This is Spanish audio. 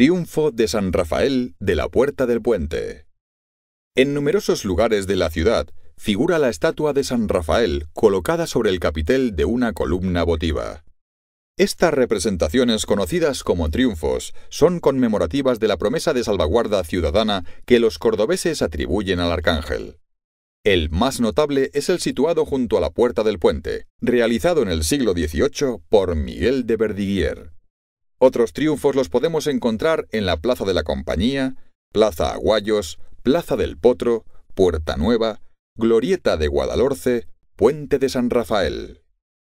Triunfo de San Rafael de la Puerta del Puente. En numerosos lugares de la ciudad figura la estatua de San Rafael colocada sobre el capitel de una columna votiva. Estas representaciones, conocidas como triunfos, son conmemorativas de la promesa de salvaguarda ciudadana que los cordobeses atribuyen al arcángel. El más notable es el situado junto a la Puerta del Puente, realizado en el siglo XVIII por Miguel de Verdiguier. Otros triunfos los podemos encontrar en la Plaza de la Compañía, Plaza Aguayos, Plaza del Potro, Puerta Nueva, Glorieta de Guadalhorce, Puente de San Rafael.